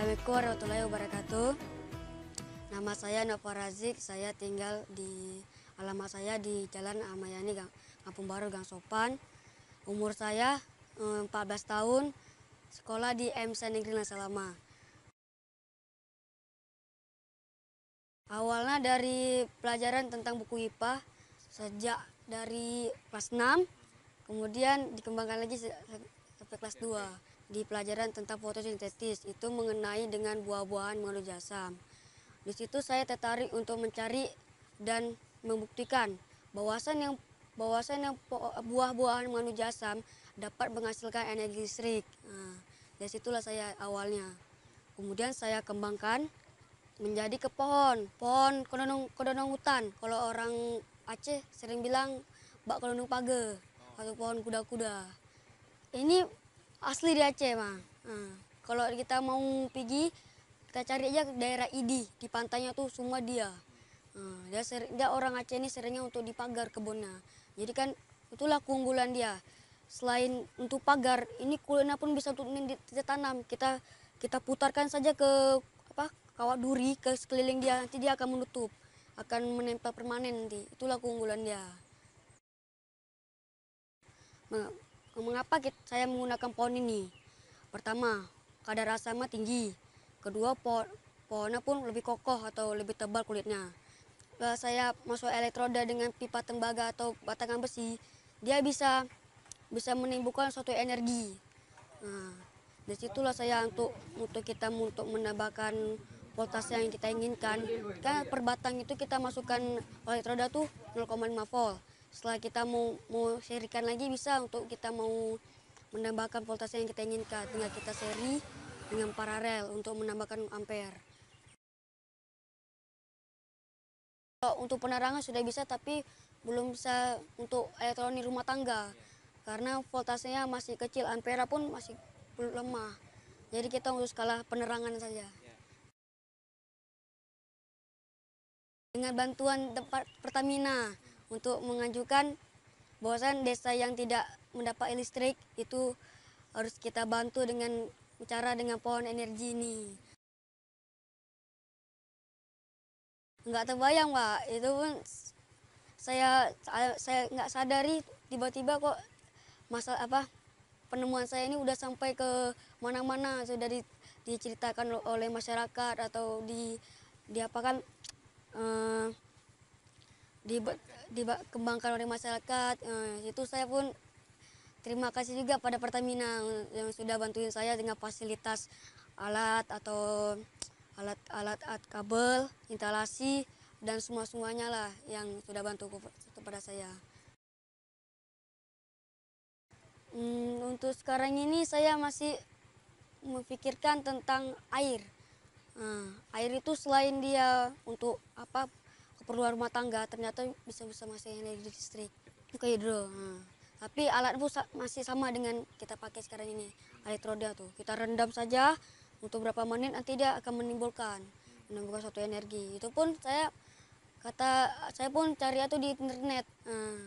Assalamualaikum warahmatullahi wabarakatuh. Nama saya Nova Razik, saya tinggal di alamat saya di Jalan Amayani, Kampung Baru, Gang Sopan. Umur saya 14 eh, tahun, sekolah di MC Negeri Nasalama. Awalnya dari pelajaran tentang buku IPA sejak dari kelas 6, kemudian dikembangkan lagi sampai kelas 2 di pelajaran tentang fotosintesis itu mengenai dengan buah-buahan mengandung jasam. Di situ saya tertarik untuk mencari dan membuktikan bahwasan yang bahwasan yang buah-buahan mengandung jasam dapat menghasilkan energi listrik. Nah, dari situlah saya awalnya. Kemudian saya kembangkan menjadi ke pohon, pohon kodonong, kodonong hutan. Kalau orang Aceh sering bilang bak kodonong page atau pohon kuda-kuda. Ini asli di Aceh mah. kalau kita mau pergi kita cari aja daerah Idi di pantainya tuh semua dia. dia, sering, dia orang Aceh ini seringnya untuk dipagar kebunnya. Jadi kan itulah keunggulan dia. Selain untuk pagar, ini kulitnya pun bisa untuk ditanam. ditanam. Kita kita putarkan saja ke apa kawat duri ke sekeliling dia nanti dia akan menutup akan menempel permanen nanti itulah keunggulan dia nah, Mengapa kita, saya menggunakan pohon ini? Pertama, kadar asamnya tinggi. Kedua, pohon, pohonnya pun lebih kokoh atau lebih tebal kulitnya. Lalu saya masuk elektroda dengan pipa tembaga atau batangan besi, dia bisa bisa menimbulkan suatu energi. Nah, disitulah saya untuk untuk kita untuk menambahkan voltase yang kita inginkan. Kan per batang itu kita masukkan elektroda tuh 0,5 volt setelah kita mau mau serikan lagi bisa untuk kita mau menambahkan voltase yang kita inginkan tinggal kita seri dengan paralel untuk menambahkan ampere untuk penerangan sudah bisa tapi belum bisa untuk elektronik rumah tangga karena voltasenya masih kecil ampera pun masih lemah jadi kita untuk skala penerangan saja dengan bantuan tempat Pertamina untuk mengajukan bahwasan desa yang tidak mendapat listrik itu harus kita bantu dengan cara dengan pohon energi ini. Nggak terbayang, Pak. Itu pun saya saya enggak sadari tiba-tiba kok masalah apa penemuan saya ini udah sampai ke mana-mana sudah di, diceritakan oleh masyarakat atau di diapakan eh, dikembangkan oleh masyarakat eh, itu saya pun terima kasih juga pada Pertamina yang sudah bantuin saya dengan fasilitas alat atau alat-alat kabel instalasi dan semua semuanya lah yang sudah bantu kepada saya. Hmm, untuk sekarang ini saya masih memikirkan tentang air. Nah, air itu selain dia untuk apa keperluan rumah tangga ternyata bisa bisa masih energi listrik itu hidro gitu nah. tapi alat itu masih sama dengan kita pakai sekarang ini elektroda tuh kita rendam saja untuk berapa menit nanti dia akan menimbulkan menimbulkan suatu energi itu pun saya kata saya pun cari itu di internet nah,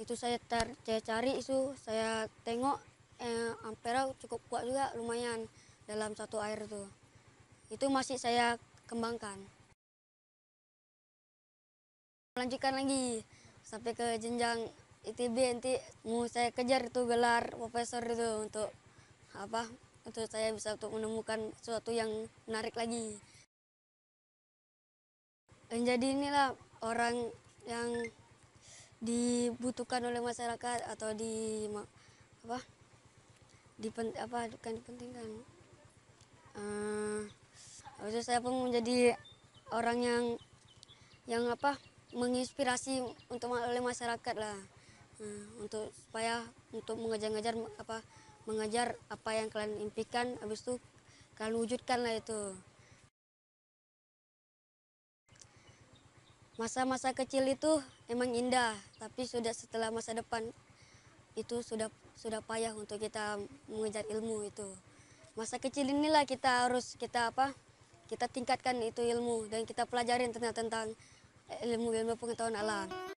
itu saya, tar, saya cari itu saya tengok eh, ampera cukup kuat juga lumayan dalam satu air tuh itu masih saya kembangkan Lanjutkan lagi sampai ke jenjang ITB nanti mau saya kejar itu gelar profesor itu untuk apa untuk saya bisa untuk menemukan sesuatu yang menarik lagi. Dan jadi inilah orang yang dibutuhkan oleh masyarakat atau di apa di apa bukan dipentingkan. Uh, saya pun menjadi orang yang yang apa menginspirasi untuk oleh masyarakat lah nah, untuk supaya untuk mengejar-ngejar apa mengejar apa yang kalian impikan habis itu kalian wujudkan lah itu masa-masa kecil itu emang indah tapi sudah setelah masa depan itu sudah sudah payah untuk kita mengejar ilmu itu masa kecil inilah kita harus kita apa kita tingkatkan itu ilmu dan kita pelajarin tentang tentang El que ilmu en alarma.